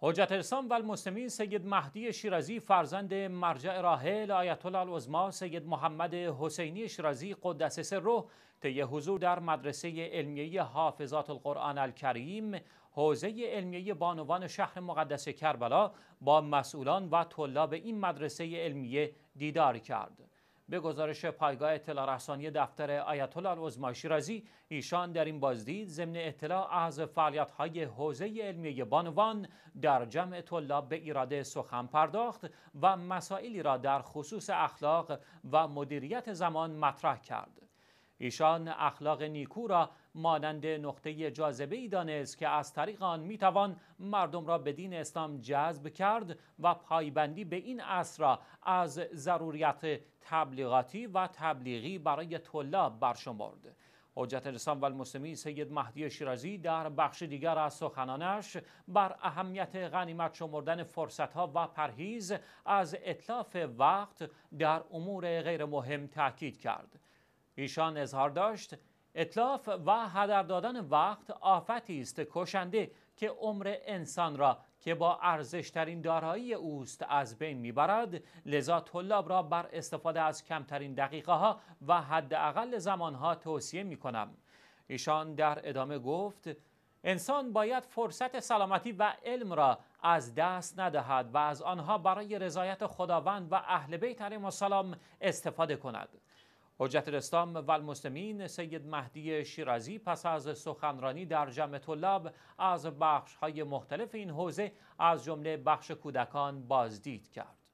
حجت الاسلام و المسلمین سید مهدی شیرازی فرزند مرجع راهل آیت الله العظما سید محمد حسینی شیرازی قدس سره طی حضور در مدرسه علمیه حافظات القرآن الکریم حوزه علمیه بانوان شهر مقدس کربلا با مسئولان و طلاب این مدرسه علمیه دیدار کرد به گزارش پایگاه اطلاع رسانی دفتر آیت الله شیرازی ایشان در این بازدید ضمن اطلاع از فعالیت‌های حوزه علمیه بانوان در جمع طلاب به ایراده سخن پرداخت و مسائلی را در خصوص اخلاق و مدیریت زمان مطرح کرد ایشان اخلاق نیکو را مانند نقطه جاذبه ای دانست که از طریق آن میتوان مردم را به دین اسلام جذب کرد و پایبندی به این اصر را از ضروریت تبلیغاتی و تبلیغی برای طلاب برشمرد حجت الاسلام و سید مهدی شیرازی در بخش دیگر از سخنانش بر اهمیت غنیمت شمردن فرصت ها و پرهیز از اطلاف وقت در امور غیر مهم تاکید کرد ایشان اظهار داشت اطلاف و هدر دادن وقت آفتی است کشنده که عمر انسان را که با ارزشترین دارایی اوست از بین میبرد لذا طلاب را بر استفاده از کمترین دقیقه ها و حداقل زمان ها توصیه می کنم. ایشان در ادامه گفت انسان باید فرصت سلامتی و علم را از دست ندهد و از آنها برای رضایت خداوند و اهل بیت علیهم السلام استفاده کند حجت الاسلام و المسلمین سید مهدی شیرازی پس از سخنرانی در جمع طلاب از بخش های مختلف این حوزه از جمله بخش کودکان بازدید کرد.